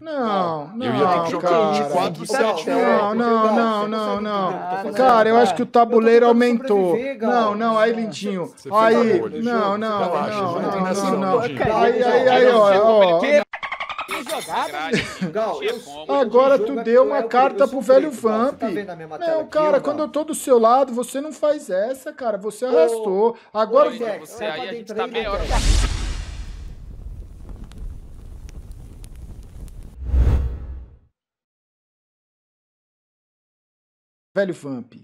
Não, não. Eu ia ter que jogar 7. Né? Não, não, não, tá não, não. Cara, eu acho que o tabuleiro aumentou. Não, não, aí, Lindinho. Tá aí, não, não, tá não, não, Aí, aí, aí, ó. Agora tu é deu uma carta pro velho Vamp. não, cara, quando eu tô do seu lado, você não faz essa, cara. Você arrastou. Agora. Você aí a gente tá né, meia hora. Velho Vamp,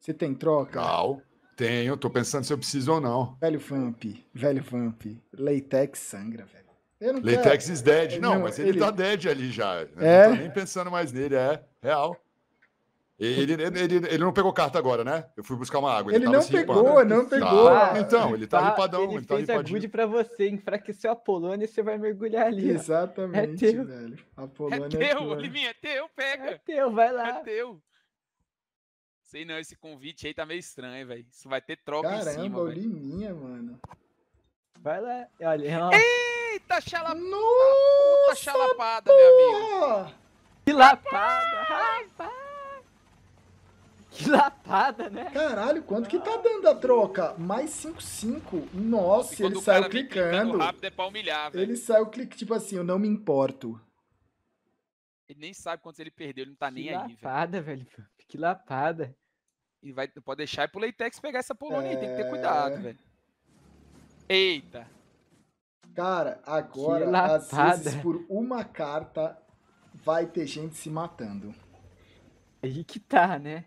você tem troca? Legal. Tenho, tô pensando se eu preciso ou não. Velho Vamp, velho Vamp, Latex sangra, velho. Latex quero. is dead. Não, não mas ele, ele, tá dead ali já. É? Não tô nem pensando mais nele, é real. Ele, ele, ele, ele, não pegou carta agora, né? Eu fui buscar uma água. Ele, ele não, pegou, não tá. pegou, tá, então, ele tá, tá ripadão. Ele, ele tá fez agude a good pra você, enfraqueceu a Polônia e você vai mergulhar ali. Exatamente, é velho. A é Polônia é teu. É teu, Liminha, é teu, pega. É teu, vai lá. É teu. Sei não, esse convite aí tá meio estranho, velho. Isso vai ter troca Caramba, em cima, Caramba, Liminha, mano. Vai lá. Olha, Eita, xalapa... Nossa, xalapada, meu amigo. Que lapada, Que lapada, né? Caralho, quanto que tá dando a troca? Mais 5,5. Nossa, ele saiu clicando. rápido é pra humilhar, velho. Ele saiu clicando, tipo assim, eu não me importo. Ele nem sabe quantos ele perdeu, ele não tá que nem lapada, aí. Que lapada, velho. Que lapada. E vai, pode deixar ir pro Leitex pegar essa Polônia é... aí, tem que ter é. cuidado, velho. Eita. Cara, agora, às vezes, por uma carta, vai ter gente se matando. Aí que tá, né?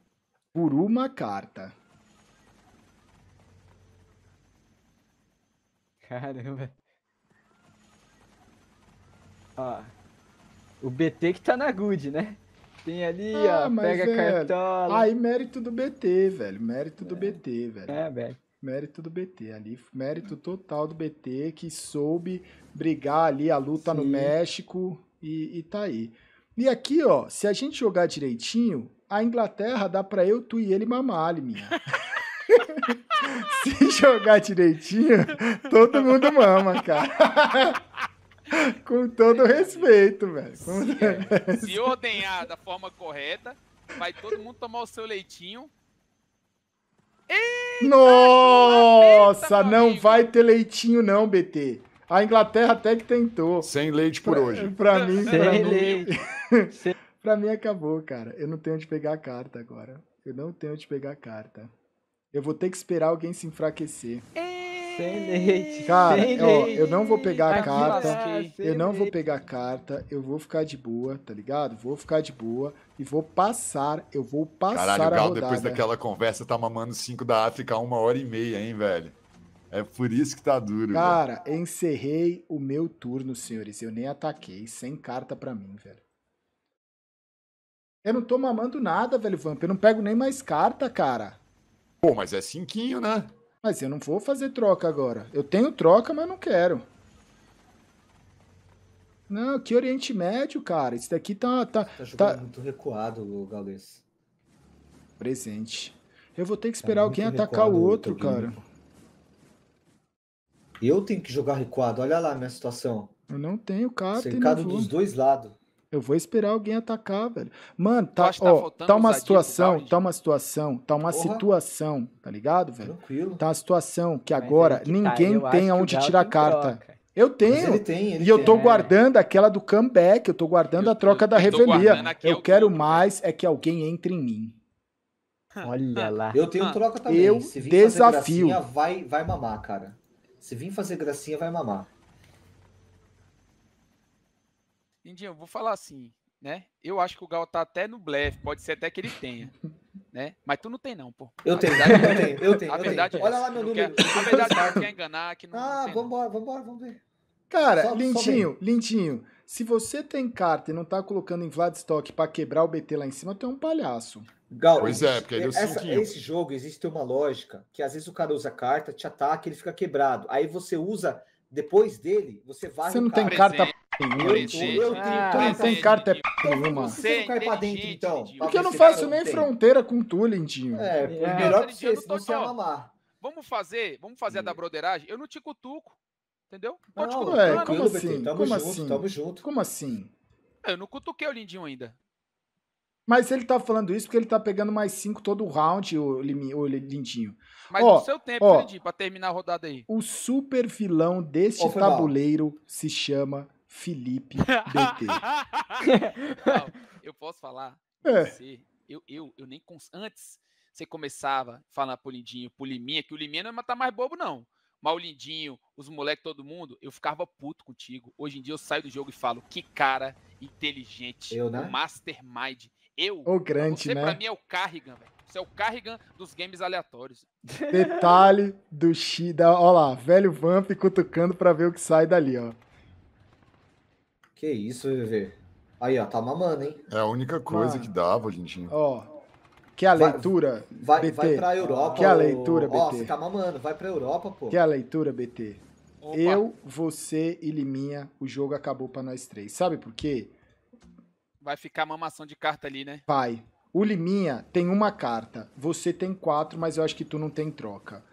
Por uma carta. Caramba. Ó. O BT que tá na good, né? Tem ali, ah, ó, pega velho, cartola. Aí mérito do BT, velho. Mérito do é. BT, velho. É, velho. Mérito do BT ali, mérito total do BT que soube brigar ali a luta Sim. no México e, e tá aí. E aqui, ó, se a gente jogar direitinho, a Inglaterra dá pra eu, tu e ele mamar ali, minha. se jogar direitinho, todo mundo mama, cara. Com todo respeito, velho. Se, ordenhar da forma correta, vai todo mundo tomar o seu leitinho. Eita, Nossa, não amigo. vai ter leitinho não, BT. A Inglaterra até que tentou. Sem leite por pra, hoje. Pra mim, Sem pra leite. pra mim acabou, cara. Eu não tenho onde pegar a carta agora. Eu não tenho onde pegar a carta. Eu vou ter que esperar alguém se enfraquecer. Eita. Sem leite. Cara, sem ó, leite. eu não vou pegar a carta. Eu não vou pegar a carta. Eu vou ficar de boa, tá ligado? Vou ficar de boa e vou passar. Eu vou passar Caralho, o Gal, rodada. depois daquela conversa, tá mamando 5 da África uma hora e meia, hein, velho? É por isso que tá duro. Cara, velho. encerrei o meu turno, senhores. Eu nem ataquei. Sem carta pra mim, velho. Eu não tô mamando nada, velho, Vamp. Eu não pego nem mais carta, cara. Pô, mas é cinquinho, né? Mas eu não vou fazer troca agora. Eu tenho troca, mas não quero. Não, que Oriente Médio, cara. Isso daqui tá. Tá, tá jogando tá... muito recuado, o Gaules. Presente. Eu vou ter que tá esperar tá alguém atacar o outro, cara. Eu tenho que jogar recuado. Olha lá a minha situação. Eu não tenho cara. Cercado dos dois lados. Eu vou esperar alguém atacar, velho. Mano, tá, tá, ó, tá, uma situação, tá uma situação, tá uma Porra. situação, tá ligado, velho? Tranquilo. Tá uma situação que é agora que tá, ninguém tá, tem aonde tirar a carta. Troca. Eu tenho. Ele tem, ele e eu tô tem, guardando é. aquela do comeback, eu tô guardando eu, a troca eu, da revelia. Eu, quero mais é que alguém entre em mim. Olha lá. Eu tenho troca também. Eu Se vir desafio. Fazer gracinha, vai, vai mamar, cara. Se vir fazer gracinha, vai mamar. Lindinho, eu vou falar assim, né? Eu acho que o Gal tá até no blefe, pode ser até que ele tenha. Né? Mas tu não tem, não, pô. Eu a tenho, verdade, eu tenho, eu tenho. A eu verdade tenho. É Olha lá meu número. Quer, a verdade é que quer enganar, que não. Ah, não vambora, vambora, vamos ver. Cara, só, Lindinho, só Lindinho, se você tem carta e não tá colocando em Vladstock para quebrar o BT lá em cima, tu é um palhaço. Gal, pois é, porque ele essa, Esse jogo existe uma lógica que às vezes o cara usa carta, te ataca, ele fica quebrado. Aí você usa depois dele, você vai. Você não tem carta tem eu, Eu, tem ah, carta é p nenhuma. Você não cai pra dentro, então. Porque eu não faço nem fronteira com tu, Lindinho. É, é, é melhor que você, senão você amar. Vamos fazer, vamos fazer a da hum. broderagem? Eu não te cutuco. Entendeu? Pode não, é, como assim? Tamo como junto, assim? tamo junto. Como assim? Eu não cutuquei o Lindinho ainda. Mas ele tá falando isso porque ele tá pegando mais cinco todo round, o, Lindinho. Mas ó, no seu tempo, ó, Lindinho, pra terminar a rodada aí. O super vilão deste tabuleiro mal. se chama Felipe BT. eu posso falar? É. Você, eu, eu, eu nem. Cons... Antes você começava a falar pro Lindinho, pro Liminha, que o Liminha não é matar mais bobo, não. Mas o Lindinho, os moleques, todo mundo, eu ficava puto contigo. Hoje em dia eu saio do jogo e falo, que cara inteligente. Eu, né? Mastermind. Eu. O grande, você, né? pra mim, é o Carrigan, velho. Você é o Carrigan dos games aleatórios. Detalhe do Shida. Olha lá, velho Vamp cutucando pra ver o que sai dali, ó. Que isso, Viver. Aí, ó, tá mamando, hein? É a única coisa Mano. que dava, Valentim. Ó, que a leitura, vai, BT. Vai pra Europa. Que a leitura, ou... BT. Ó, você tá mamando. Vai pra Europa, pô. Que a leitura, BT. Opa. Eu, você e Liminha, o jogo acabou pra nós três. Sabe por quê? Vai ficar mamação de carta ali, né? Vai. O Liminha tem uma carta. Você tem quatro, mas eu acho que tu não tem troca.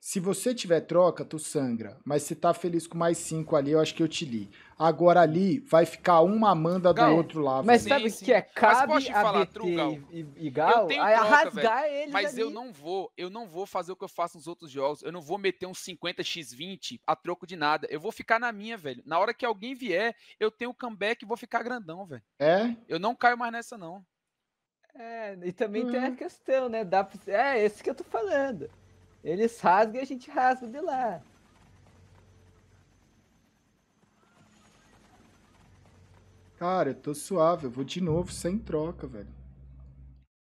Se você tiver troca, tu sangra. Mas se tá feliz com mais cinco ali, eu acho que eu te li. Agora ali vai ficar uma Amanda Gal, do outro lado. Mas sabe o que é? Cabe mas falar, a BT Gal, e, e Gal é troca, a rasgar velho, eles Mas ali. eu não vou, eu não vou fazer o que eu faço nos outros jogos. Eu não vou meter um 50x20 a troco de nada. Eu vou ficar na minha, velho. Na hora que alguém vier, eu tenho o comeback e vou ficar grandão, velho. É? Eu não caio mais nessa, não. É, e também tem a hum. questão, né? Dá pra... É, esse que eu tô falando. Eles rasgam e a gente rasga de lá. Cara, eu tô suave, eu vou de novo sem troca, velho.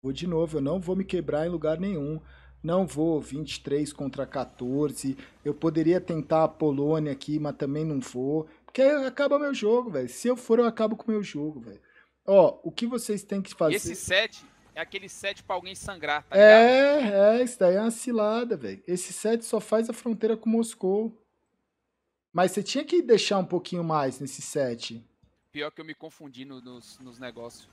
Vou de novo, eu não vou me quebrar em lugar nenhum. Não vou 23 contra 14. Eu poderia tentar a Polônia aqui, mas também não vou. Porque aí acaba meu jogo, velho. Se eu for, eu acabo com o meu jogo, velho. Ó, o que vocês têm que fazer. Esse 7, é aquele set pra alguém sangrar, tá é, ligado? É, isso daí é uma cilada, velho. Esse set só faz a fronteira com Moscou. Mas você tinha que deixar um pouquinho mais nesse set. Pior que eu me confundi no, nos, nos negócios.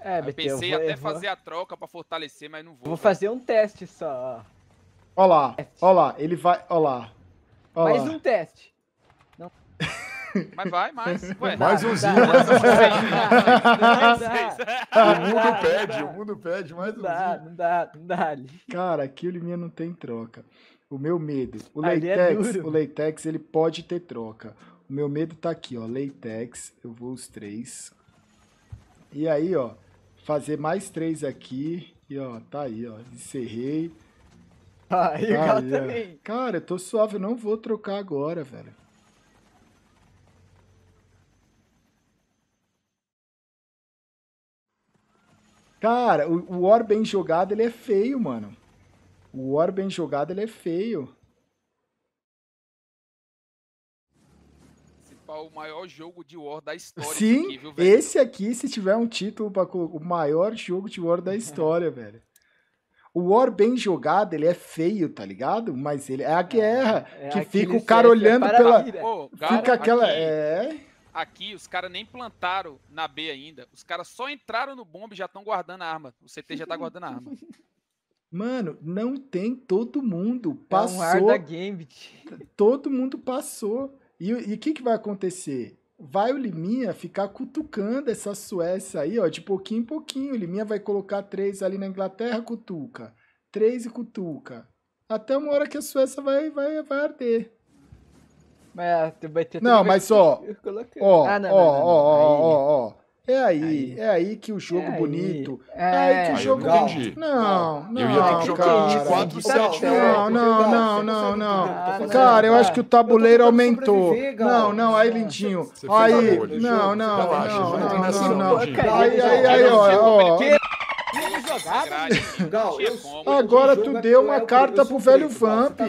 É, BT, pensei eu vou, até eu fazer a troca pra fortalecer, mas não vou. Vou véio. fazer um teste só. Ó lá, olha lá, ele vai, Olha lá. Mais lá. um teste. Mas vai, mais. Ué, mais umzinho, mais O mundo pede, o mundo pede mais um. Não dá, não dá. Cara, aqui o Liminha não tem troca. O meu medo. O ali é latex, é o latex, ele pode ter troca. O meu medo tá aqui, ó. Latex, eu vou os três. E aí, ó, fazer mais três aqui. E, ó, tá aí, ó. Encerrei. Ah, e o cara também. Cara, eu tô suave, eu não vou trocar agora, velho. Cara, o, o War bem jogado, ele é feio, mano. O War bem jogado, ele é feio. É o maior jogo de War da história. Sim, aqui, viu, esse aqui, se tiver um título para o maior jogo de War da história, velho. O War bem jogado, ele é feio, tá ligado? Mas ele é a é, guerra é, que fica o cara olhando pela. cara, fica aquela. Aqui, é. Aqui, os caras nem plantaram na B ainda. Os caras só entraram no bombe e já estão guardando a arma. O CT já tá guardando a arma. Mano, não tem todo mundo. Passou. É um da Gambit. Todo mundo passou. E o que, que vai acontecer? Vai o Liminha ficar cutucando essa Suécia aí, ó, de pouquinho em pouquinho. O Liminha vai colocar três ali na Inglaterra, cutuca. Três e cutuca. Até uma hora que a Suécia vai, vai, vai arder. Mas é, vai ter Não, mas ó. Ó, ah, ó, ó, ó, É aí, aí, é aí que o jogo é bonito. É, é, aí que o jogo bonito. Não, não. Eu ia ter que jogar 24 7 Não, não, né? não, não, não. Cara, eu acho que o tabuleiro aumentou. Não, não, aí, lindinho. Aí, não, não, não, não, não, não. Aí, aí, aí, ó, ó cagada. Né? Gal, eu, né? agora tu deu uma carta pro velho tá Vamp.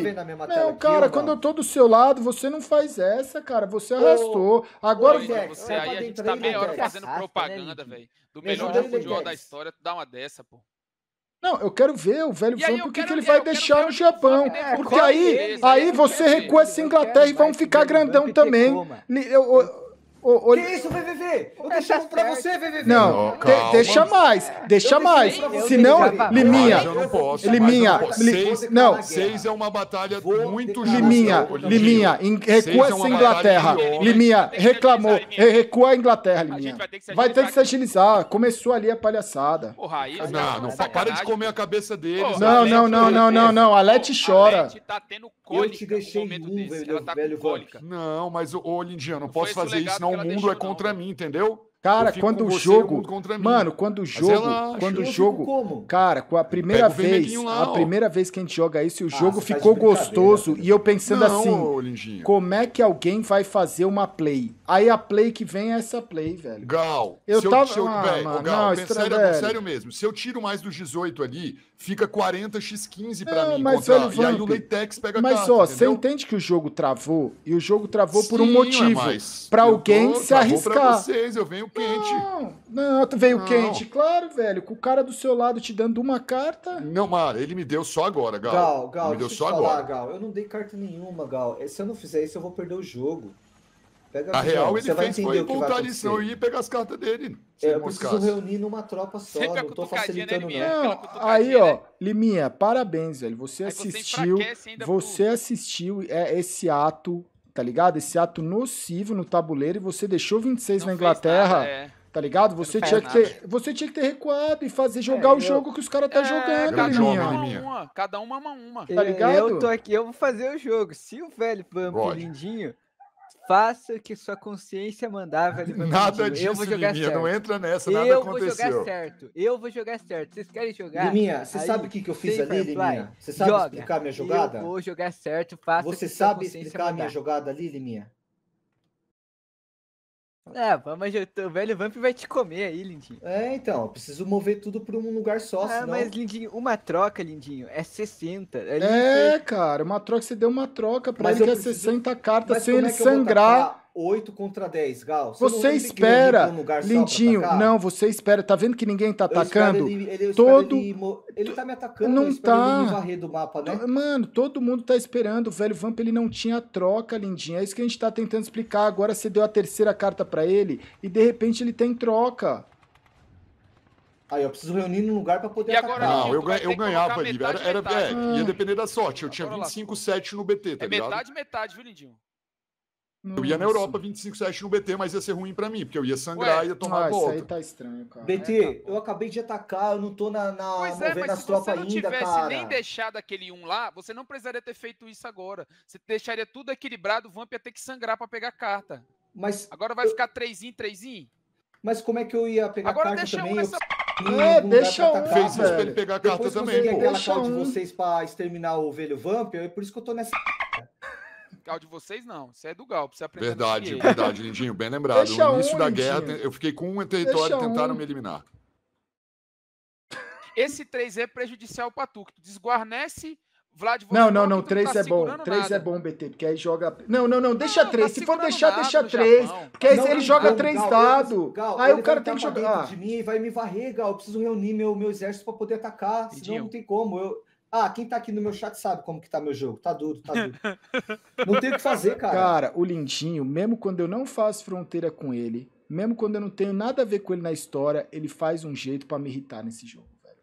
Não, cara, quando eu tô do seu lado, você não faz essa, cara. Você arrastou. Agora. Você aí, a gente tá meia hora fazendo né, propaganda, velho. Do melhor jogo de futebol da história, tu dá uma dessa, pô. Não, eu quero ver o velho vamp o que, ele vai deixar no Japão. porque é aí, aí você recua essa Inglaterra e vão ficar grandão também. Eu, o, o... Que isso, VVV? Eu deixo é pra você, VVV. Não, não deixa mais, deixa mais. Se não, Liminha, eu não posso, Liminha, seis, é não. Seis é uma batalha Vou muito justa. Liminha, Liminha, recua essa é Inglaterra. Liminha, reclamou, recua a Inglaterra, Liminha. Vai ter que se agilizar, começou ali a palhaçada. Porra, Não, tá não, para de comer a cabeça deles. Né? Não, não, não, não, não, não, a Leti chora. tá tendo cólica Eu te deixei no velho desse, ela tá Não, mas, ô, Lindia, não posso fazer isso, não o mundo é deixou, é contra não. mim, entendeu? Cara, quando o jogo, mano, quando o jogo, ela... quando o jogo, como? cara, com a primeira vez, lá, a primeira vez que a gente joga isso, o ah, jogo ficou gostoso e eu pensando não, assim, como é que alguém vai fazer uma play? Aí a play que vem é essa play, velho. Gal. Eu tava, eu, ah, mano, Gal, não, sério, é. sério mesmo. Se eu tiro mais dos 18 ali, fica 40x15 para mim mas encontrar. Olha, e aí o Leitex pega Mas carta, ó, entendeu? você entende que o jogo travou? E o jogo travou Sim, por um é motivo. para alguém tô, se arriscar. Pra vocês, eu venho quente. Não, não tu veio não. quente, claro, velho. Com o cara do seu lado te dando uma carta. Não, mar, ele me deu só agora, Gal. Gal, Gal, me deu só falar, agora. Gal. Eu não dei carta nenhuma, Gal. Se eu não fizer isso, eu vou perder o jogo. Pega a real, ele fez foi a lição e pegar as cartas dele. É, eu preciso reunir numa tropa só, Sempre tá não tô né, facilitando né, não. aí, ó, né? Liminha, parabéns, velho. Você aí assistiu, você, você assistiu é, esse ato, tá ligado? Esse ato nocivo no tabuleiro e você deixou 26 não na Inglaterra. Nada, é. Tá ligado? Você tinha, que ter, você tinha que ter recuado e fazer jogar é, o jogo que os caras tá é, jogando, cada Uma, uma, cada uma uma. Tá é, ligado? Eu tô aqui, eu vou fazer o jogo. Se o velho lindinho Faça o que sua consciência mandava. Nada disso, eu vou jogar Liminha, certo. não entra nessa, nada eu aconteceu. Eu vou jogar certo, eu vou jogar certo. Vocês querem jogar? Liminha, você Aí, sabe o que, que eu fiz ali, Liminha? Você sabe Joga. explicar minha jogada? Eu vou jogar certo, faça Você sabe explicar mandar. a minha jogada ali, Liminha? É, mas o velho Vamp vai te comer aí, Lindinho. É, então, eu preciso mover tudo pra um lugar só, ah, senão... mas, Lindinho, uma troca, Lindinho, é 60. É, é cara, uma troca, você deu uma troca pra mas ele que é preciso... é 60 cartas sem ele é sangrar 8 contra 10, Gal. Você, você espera, Lindinho? não, você espera. Tá vendo que ninguém tá atacando? Ele, ele, todo ele, ele, tá me atacando, não tá. do mapa, né? Mano, todo mundo tá esperando. O velho Vamp ele não tinha troca, Lindinho. É isso que a gente tá tentando explicar. Agora você deu a terceira carta para ele e de repente ele tem troca. Aí eu preciso reunir num lugar para poder e atacar. Agora, não, eu, eu ganhava, ali. Era, era, é, ia depender da sorte. Eu tinha 25-7 no BT, tá é ligado? metade, metade, viu, Lindinho? Nossa. Eu ia na Europa 25 sets no BT, mas ia ser ruim para mim, porque eu ia sangrar e ia tomar ah, Isso aí tá estranho, cara. BT, é, tá eu acabei de atacar, eu não tô na, na pois é, mas se você não tivesse nem deixado aquele um lá, você não precisaria ter feito isso agora. Você deixaria tudo equilibrado, o Vamp ia ter que sangrar para pegar carta. Mas agora vai eu... ficar 3 in, 3 in? Mas como é que eu ia pegar agora carta também? Agora deixa eu... É, deixa um. É, atacar, fez isso pra ele pegar carta Depois também. Eu peguei carta de vocês pra exterminar o velho Vamp, é por isso que eu tô nessa de vocês, não. Isso é do Gal, precisa aprender. Verdade, verdade, Lindinho, bem lembrado. Deixa no início um, da guerra, Lindinho. eu fiquei com um território e tentaram um. me eliminar. Esse 3 é prejudicial para tu, que tu desguarnece Vlad, não, não, não, 3 tá é bom. 3 é bom, BT, porque aí joga. Não, não, não, deixa 3. Tá Se for deixar, deixa 3. Porque aí não, ele não, joga 3 dados. Aí o cara tem que jogar. Ah. de mim e vai me varrer, Gal. Eu preciso reunir meu, meu exército para poder atacar. Senão não tem como. Eu, ah, quem tá aqui no meu chat sabe como que tá meu jogo. Tá duro, tá duro. não tem o que fazer, cara. Cara, o Lindinho, mesmo quando eu não faço fronteira com ele, mesmo quando eu não tenho nada a ver com ele na história, ele faz um jeito para me irritar nesse jogo, velho.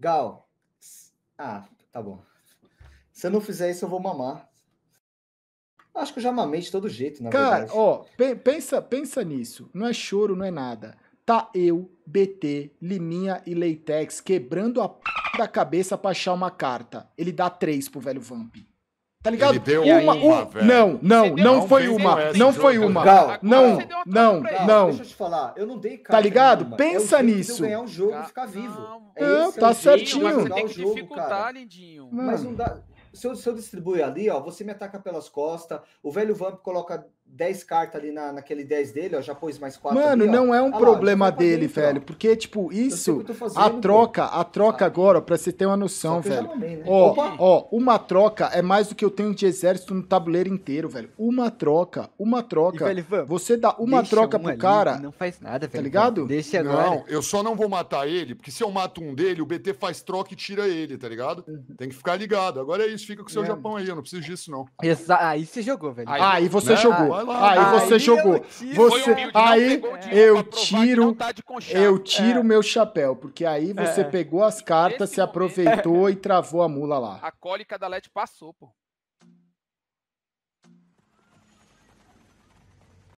Gal. Ah, tá bom. Se eu não fizer isso, eu vou mamar. Acho que eu já mamei de todo jeito, na cara, verdade. Cara, ó, pe pensa, pensa nisso. Não é choro, não é nada. Tá eu, BT, Liminha e Leitex quebrando a p da cabeça pra achar uma carta. Ele dá três pro velho Vamp. Tá ligado? Ele deu uma, uma, uma Não, não, não foi uma. Né? Não foi uma. Gal, não, não, não. Deixa eu te falar, eu não dei tá carta. Tá ligado? Nenhuma. Pensa eu nisso. Eu ganhar um jogo e ficar vivo. Não, é, é não tá é certinho. Mas você tem que dificultar, Lindinho. Mas não dá se eu, se eu distribuir ali, ó, você me ataca pelas costas, o velho Vamp coloca 10 cartas ali na, naquele 10 dele, ó, já pôs mais 4 Mano, ali, não é um ah, problema lá, dele, dentro, velho, ó. porque, tipo, isso, a troca, a troca ah. agora, pra você ter uma noção, velho, né? ó, ó, uma troca é mais do que eu tenho de exército no tabuleiro inteiro, velho, uma troca, uma troca, velho, você dá uma troca um pro ali, cara... Não faz nada, tá velho. Tá ligado? Deixa agora. Não, eu só não vou matar ele, porque se eu mato um dele, o BT faz troca e tira ele, tá ligado? Uhum. Tem que ficar ligado, agora é isso, fica com o seu é. Japão aí, eu não preciso disso, não. Exa aí você jogou, velho. Aí, ah, e você né? jogou. Ah, lá. Aí, aí você é jogou. Tiro, você, aí eu tiro, eu tiro é. meu chapéu, porque aí você é. pegou as cartas, Esse se aproveitou é. e travou a mula lá. A cólica da LED passou, pô.